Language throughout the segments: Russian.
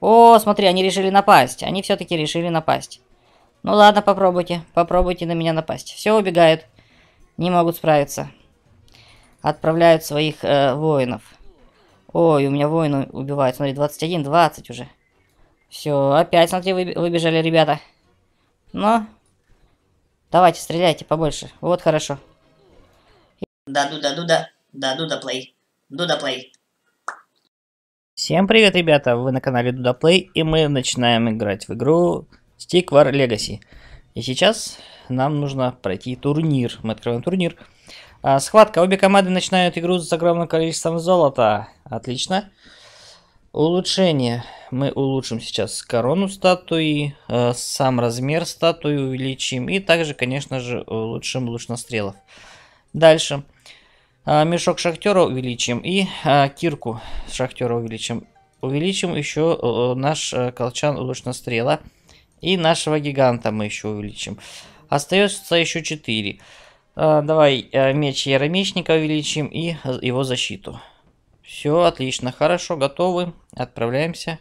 О, смотри, они решили напасть. Они все-таки решили напасть. Ну ладно, попробуйте. Попробуйте на меня напасть. Все, убегают. Не могут справиться. Отправляют своих э, воинов. Ой, у меня воины убивают. Смотри, 21, 20 уже. Все, опять, смотри, выбежали ребята. Но... Давайте, стреляйте побольше. Вот хорошо. Да, да, дуда. Да, да, дуда, плей. да, плей. Всем привет, ребята! Вы на канале Play, и мы начинаем играть в игру Stick War Legacy. И сейчас нам нужно пройти турнир. Мы открываем турнир. А, схватка. Обе команды начинают игру с огромным количеством золота. Отлично. Улучшение. Мы улучшим сейчас корону статуи, э, сам размер статуи увеличим, и также, конечно же, улучшим луч настрелов. Дальше. Дальше. А, мешок шахтера увеличим и а, кирку шахтера увеличим. Увеличим еще э, э, наш э, колчан лучнострела. И нашего гиганта мы еще увеличим. Остается еще 4. А, давай меч яромечника увеличим и его защиту. Все, отлично, хорошо, готовы. Отправляемся.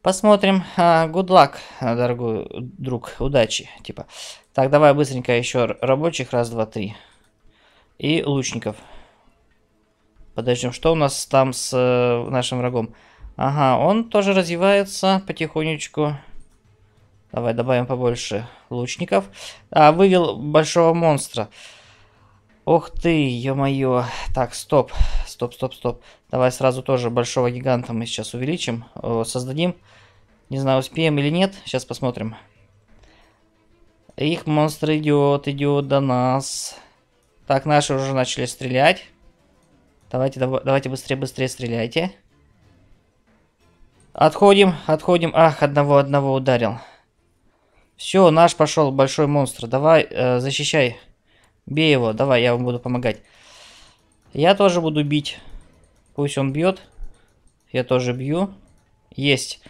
Посмотрим. Good luck, дорогой друг. Удачи. Типа. Так, давай быстренько еще рабочих. Раз, два, три и лучников. Подождем, что у нас там с э, нашим врагом? Ага, он тоже развивается потихонечку. Давай добавим побольше лучников. А, вывел большого монстра. Ох ты, ё-моё. Так, стоп. Стоп, стоп, стоп. Давай сразу тоже большого гиганта мы сейчас увеличим. О, э, создадим. Не знаю, успеем или нет. Сейчас посмотрим. Их монстр идет, идет до нас. Так, наши уже начали стрелять. Давайте, давайте быстрее, быстрее стреляйте. Отходим, отходим. Ах, одного, одного ударил. Все, наш пошел большой монстр. Давай, э, защищай. Бей его, давай, я вам буду помогать. Я тоже буду бить. Пусть он бьет. Я тоже бью. Есть.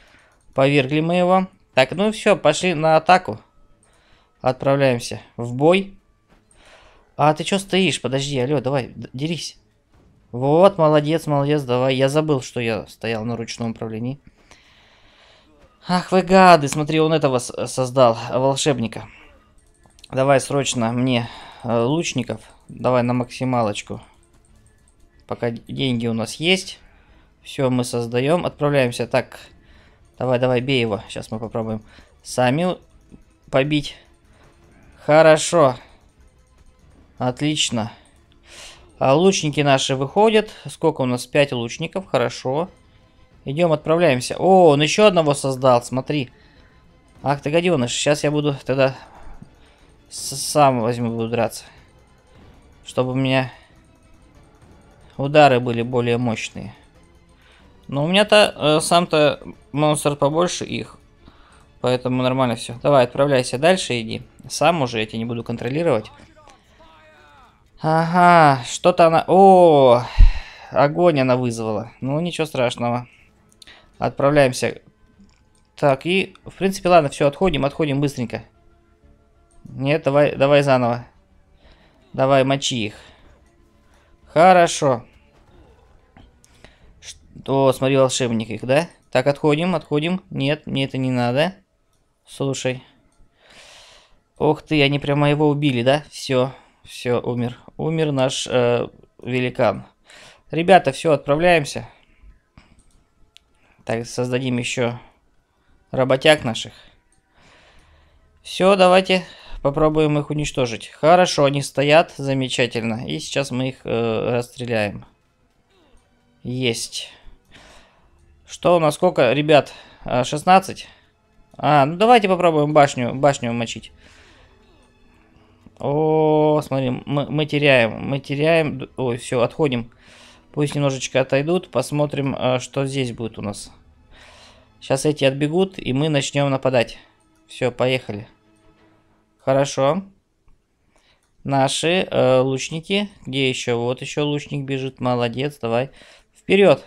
Повергли мы его. Так, ну и все, пошли на атаку. Отправляемся в бой. А ты чё стоишь? Подожди, алё, давай, дерись. Вот, молодец, молодец, давай. Я забыл, что я стоял на ручном управлении. Ах вы гады, смотри, он этого создал, волшебника. Давай срочно мне э, лучников. Давай на максималочку. Пока деньги у нас есть. Все, мы создаем. Отправляемся. Так, давай, давай, бей его. Сейчас мы попробуем сами побить. Хорошо. Отлично. А лучники наши выходят. Сколько у нас? пять лучников. Хорошо. Идем, отправляемся. О, он еще одного создал, смотри. Ах ты гаденыш, сейчас я буду тогда сам возьму, буду драться. Чтобы у меня удары были более мощные. Но у меня-то э, сам-то монстр побольше их. Поэтому нормально все. Давай, отправляйся дальше, иди. Сам уже я тебя не буду контролировать. Ага, что-то она... О, огонь она вызвала. Ну, ничего страшного. Отправляемся. Так, и, в принципе, ладно, все, отходим, отходим быстренько. Нет, давай, давай заново. Давай, мочи их. Хорошо. Что, смотри, волшебник их, да? Так, отходим, отходим. Нет, мне это не надо. Слушай. Ох ты, они прямо его убили, да? Все. Все, умер. Умер наш э, великан. Ребята, все, отправляемся. Так, создадим еще работяг наших. Все, давайте попробуем их уничтожить. Хорошо, они стоят, замечательно. И сейчас мы их э, расстреляем. Есть. Что у нас сколько, ребят? 16? А, а, ну давайте попробуем башню, башню мочить. О, смотри, мы, мы теряем, мы теряем. Ой, все, отходим. Пусть немножечко отойдут, посмотрим, э, что здесь будет у нас. Сейчас эти отбегут, и мы начнем нападать. Все, поехали. Хорошо. Наши э, лучники. Где еще? Вот еще лучник бежит. Молодец, давай. Вперед.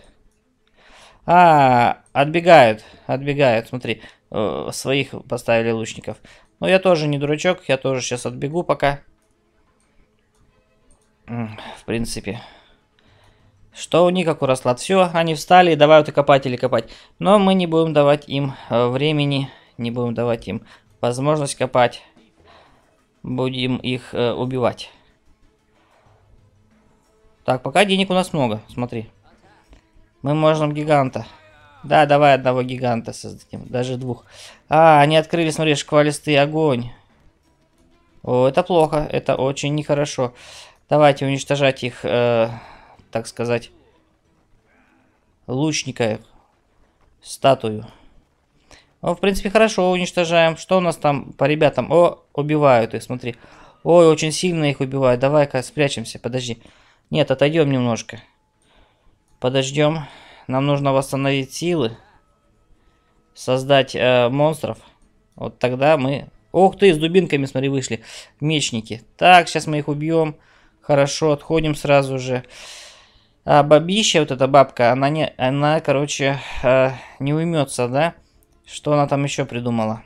А, отбегают, отбегают, смотри. Э, своих поставили лучников. Но я тоже не дурачок, я тоже сейчас отбегу пока. В принципе. Что у них как уросло? Все, они встали, давай вот и копать или копать. Но мы не будем давать им э, времени, не будем давать им возможность копать. Будем их э, убивать. Так, пока денег у нас много, смотри. Мы можем гиганта. Да, давай одного гиганта создадим, даже двух. А, они открыли, смотри, шквалистый огонь. О, это плохо, это очень нехорошо. Давайте уничтожать их, э, так сказать, лучника, статую. Ну, в принципе, хорошо, уничтожаем. Что у нас там по ребятам? О, убивают их, смотри. Ой, очень сильно их убивают. Давай-ка спрячемся, подожди. Нет, отойдем немножко. Подождем. Подождем нам нужно восстановить силы. Создать э, монстров. Вот тогда мы... Ох ты, с дубинками, смотри, вышли. Мечники. Так, сейчас мы их убьем. Хорошо, отходим сразу же. А бабища, вот эта бабка, она, не, она короче, э, не уймется, да? Что она там еще придумала?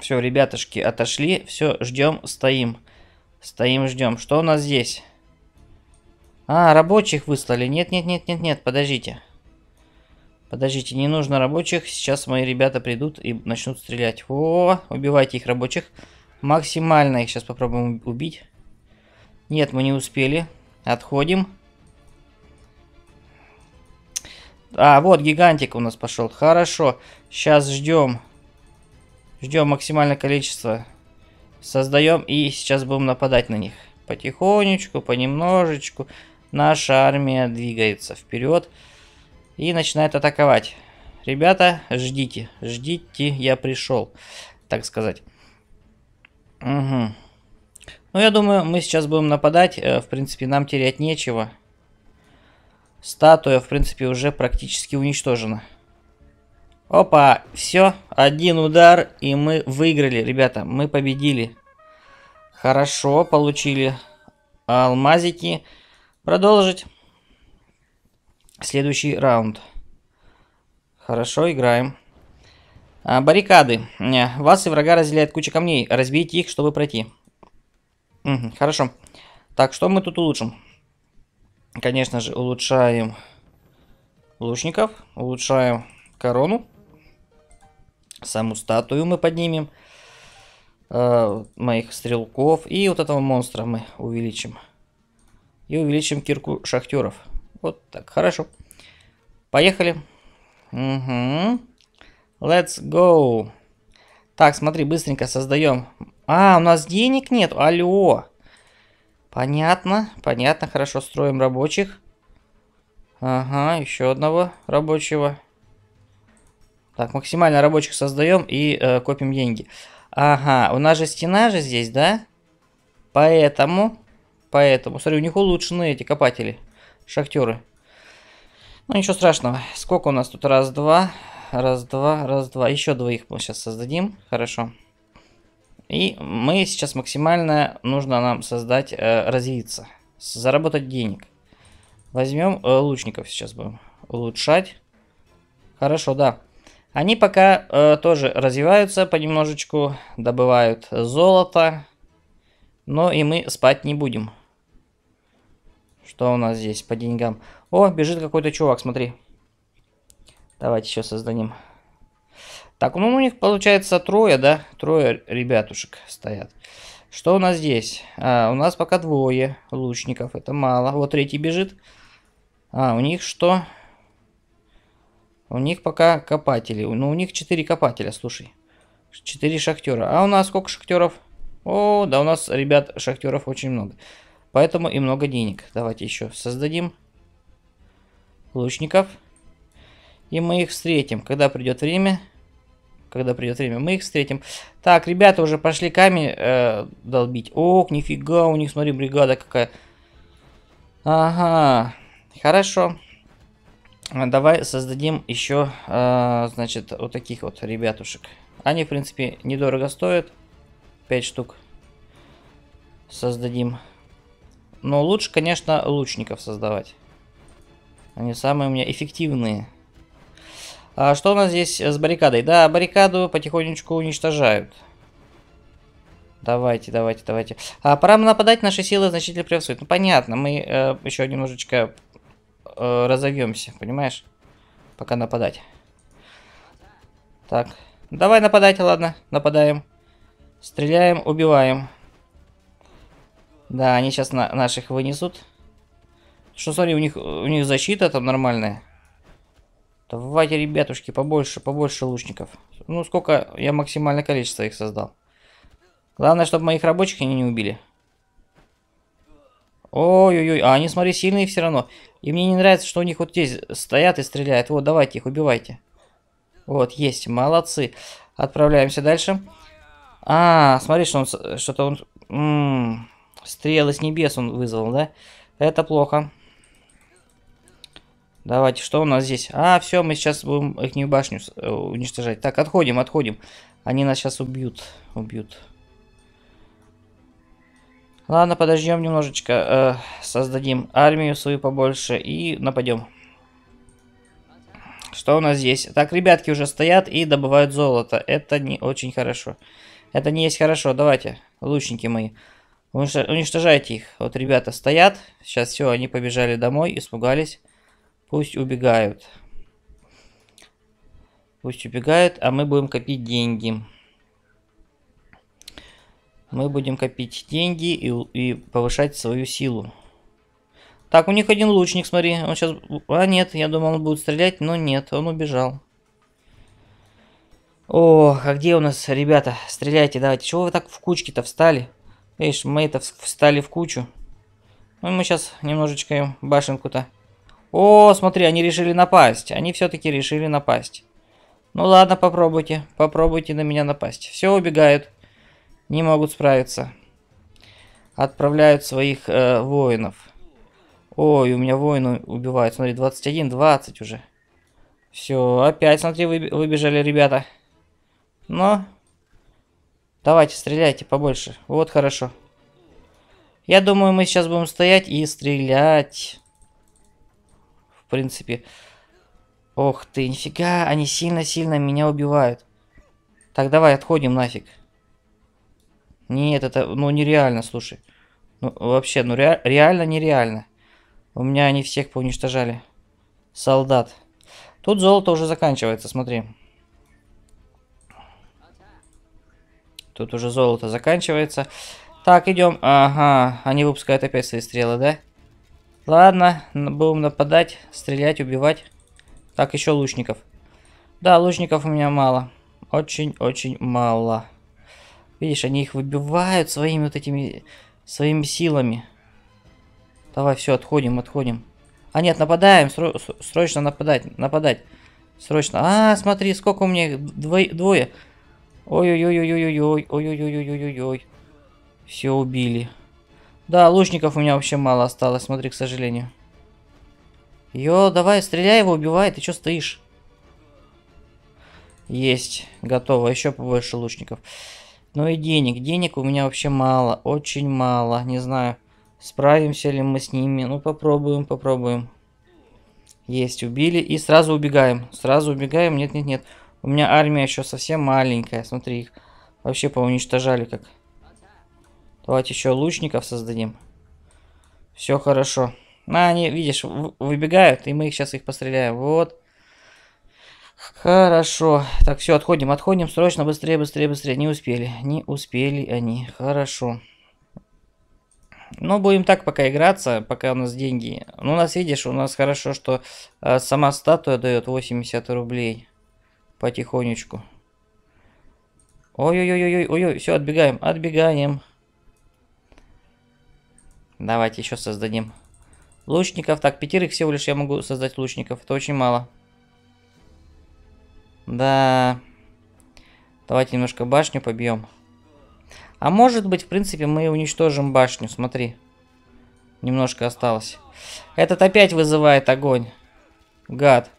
Все, ребятушки, отошли. Все, ждем, стоим. Стоим, ждем. Что у нас здесь? А, рабочих выслали. Нет-нет-нет-нет-нет, подождите. Подождите, не нужно рабочих. Сейчас мои ребята придут и начнут стрелять. О, убивайте их рабочих. Максимально их сейчас попробуем убить. Нет, мы не успели. Отходим. А, вот гигантик у нас пошел. Хорошо. Сейчас ждем. Ждем максимальное количество. Создаем и сейчас будем нападать на них. Потихонечку, понемножечку наша армия двигается вперед и начинает атаковать. Ребята, ждите, ждите, я пришел, так сказать. Угу. Ну, я думаю, мы сейчас будем нападать. Э, в принципе, нам терять нечего. Статуя, в принципе, уже практически уничтожена. Опа, все, один удар, и мы выиграли, ребята, мы победили. Хорошо, получили алмазики. Алмазики. Продолжить. Следующий раунд. Хорошо, играем. А, баррикады. Э, вас и врага разделяет куча камней. Разбейте их, чтобы пройти. Угу, хорошо. Так, что мы тут улучшим? Конечно же, улучшаем лучников. Улучшаем корону. Саму статую мы поднимем. Э, моих стрелков. И вот этого монстра мы увеличим и увеличим кирку шахтеров. Вот так, хорошо. Поехали. Угу. Let's go. Так, смотри, быстренько создаем. А, у нас денег нет. Алло. Понятно, понятно. Хорошо, строим рабочих. Ага, еще одного рабочего. Так, максимально рабочих создаем и э, копим деньги. Ага, у нас же стена же здесь, да? Поэтому Поэтому, смотри, у них улучшены эти копатели, шахтеры. Ну, ничего страшного. Сколько у нас тут? Раз, два, раз, два, раз, два. Еще двоих мы сейчас создадим. Хорошо. И мы сейчас максимально нужно нам создать, э, развиться, заработать денег. Возьмем э, лучников сейчас будем улучшать. Хорошо, да. Они пока э, тоже развиваются понемножечку, добывают золото. Но и мы спать не будем. Что у нас здесь по деньгам? О, бежит какой-то чувак, смотри. Давайте еще создадим. Так, ну у них получается трое, да? Трое ребятушек стоят. Что у нас здесь? А, у нас пока двое лучников, это мало. Вот третий бежит. А, у них что? У них пока копатели. Ну, у них четыре копателя, слушай. Четыре шахтера. А у нас сколько шахтеров? О, да у нас, ребят, шахтеров очень много. Поэтому и много денег. Давайте еще создадим лучников. И мы их встретим, когда придет время. Когда придет время, мы их встретим. Так, ребята уже пошли камень э, долбить. Ох, нифига, у них, смотри, бригада какая. Ага, хорошо. Давай создадим еще, э, значит, вот таких вот ребятушек. Они, в принципе, недорого стоят. 5 штук. Создадим. Но лучше, конечно, лучников создавать. Они самые у меня эффективные. А что у нас здесь с баррикадой? Да, баррикаду потихонечку уничтожают. Давайте, давайте, давайте. А, пора нападать, наши силы значительно превосходят. Ну, понятно, мы э, еще немножечко э, разовьемся, понимаешь? Пока нападать. Так, давай нападать, ладно, нападаем. Стреляем, убиваем. Да, они сейчас на наших вынесут. Что, смотри, у них, у них защита там нормальная. Давайте, ребятушки, побольше, побольше лучников. Ну, сколько я максимальное количество их создал. Главное, чтобы моих рабочих они не убили. Ой-ой-ой, а они, смотри, сильные все равно. И мне не нравится, что у них вот здесь стоят и стреляют. Вот, давайте их, убивайте. Вот, есть, молодцы. Отправляемся дальше. А, смотри, что он... Что-то он... М м-м. -м Стрелы с небес он вызвал, да? Это плохо. Давайте, что у нас здесь? А, все, мы сейчас будем их башню э, уничтожать. Так, отходим, отходим. Они нас сейчас убьют. Убьют. Ладно, подождем немножечко. Э, создадим армию свою побольше и нападем. Что у нас здесь? Так, ребятки уже стоят и добывают золото. Это не очень хорошо. Это не есть хорошо. Давайте, лучники мои. Уничтожайте их. Вот ребята стоят. Сейчас все, они побежали домой, испугались. Пусть убегают. Пусть убегают, а мы будем копить деньги. Мы будем копить деньги и, и повышать свою силу. Так, у них один лучник, смотри. Он сейчас... А, нет, я думал, он будет стрелять, но нет, он убежал. О, а где у нас, ребята? Стреляйте, давайте. Чего вы так в кучке-то встали? Видишь, мы это встали в кучу. Ну, мы сейчас немножечко им башенку-то. О, смотри, они решили напасть. Они все-таки решили напасть. Ну ладно, попробуйте. Попробуйте на меня напасть. Все, убегают. Не могут справиться. Отправляют своих э, воинов. Ой, у меня воины убивают. Смотри, 21, 20 уже. Все, опять, смотри, выбежали ребята. Но Давайте, стреляйте побольше. Вот хорошо. Я думаю, мы сейчас будем стоять и стрелять. В принципе. Ох ты, нифига, они сильно-сильно меня убивают. Так, давай, отходим нафиг. Нет, это, ну, нереально, слушай. Ну, вообще, ну, ре реально нереально. У меня они всех поуничтожали. Солдат. Тут золото уже заканчивается, смотри. Тут уже золото заканчивается. Так, идем. Ага, они выпускают опять свои стрелы, да? Ладно, будем нападать, стрелять, убивать. Так, еще лучников. Да, лучников у меня мало. Очень-очень мало. Видишь, они их выбивают своими вот этими... Своими силами. Давай, все, отходим, отходим. А нет, нападаем, срочно нападать, нападать. Срочно. А, смотри, сколько у меня дво двое. Ой-ой-ой-ой-ой-ой, ой-ой-ой-ой-ой-ой. Все убили. Да, лучников у меня вообще мало осталось, смотри, к сожалению. Йо, давай, стреляй его, убивай, ты что стоишь? Есть, готово, еще побольше лучников. Ну и денег, денег у меня вообще мало, очень мало, не знаю, справимся ли мы с ними, ну попробуем, попробуем. Есть, убили и сразу убегаем, сразу убегаем, нет-нет-нет. У меня армия еще совсем маленькая. Смотри, их вообще поуничтожали как. Давайте еще лучников создадим. Все хорошо. На они, видишь, выбегают, и мы их сейчас их постреляем. Вот. Хорошо. Так, все, отходим, отходим. Срочно, быстрее, быстрее, быстрее. Не успели. Не успели они. Хорошо. Ну, будем так пока играться, пока у нас деньги. Ну, у нас, видишь, у нас хорошо, что э, сама статуя дает 80 рублей потихонечку. Ой-ой-ой-ой-ой, все, отбегаем, отбегаем. Давайте еще создадим лучников. Так, пятерых всего лишь я могу создать лучников, это очень мало. Да, давайте немножко башню побьем. А может быть, в принципе, мы уничтожим башню, смотри. Немножко осталось. Этот опять вызывает огонь. Гад.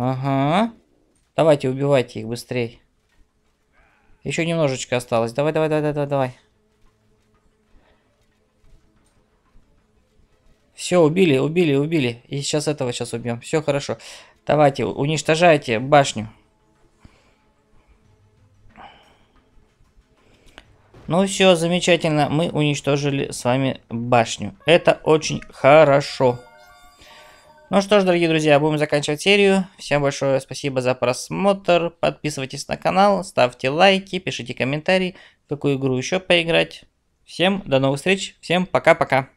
Ага. Давайте, убивайте их быстрее. Еще немножечко осталось. Давай, давай, давай, давай, давай. Все, убили, убили, убили. И сейчас этого сейчас убьем. Все хорошо. Давайте, уничтожайте башню. Ну все, замечательно, мы уничтожили с вами башню. Это очень хорошо. Ну что ж, дорогие друзья, будем заканчивать серию. Всем большое спасибо за просмотр. Подписывайтесь на канал, ставьте лайки, пишите комментарии, в какую игру еще поиграть. Всем до новых встреч, всем пока-пока.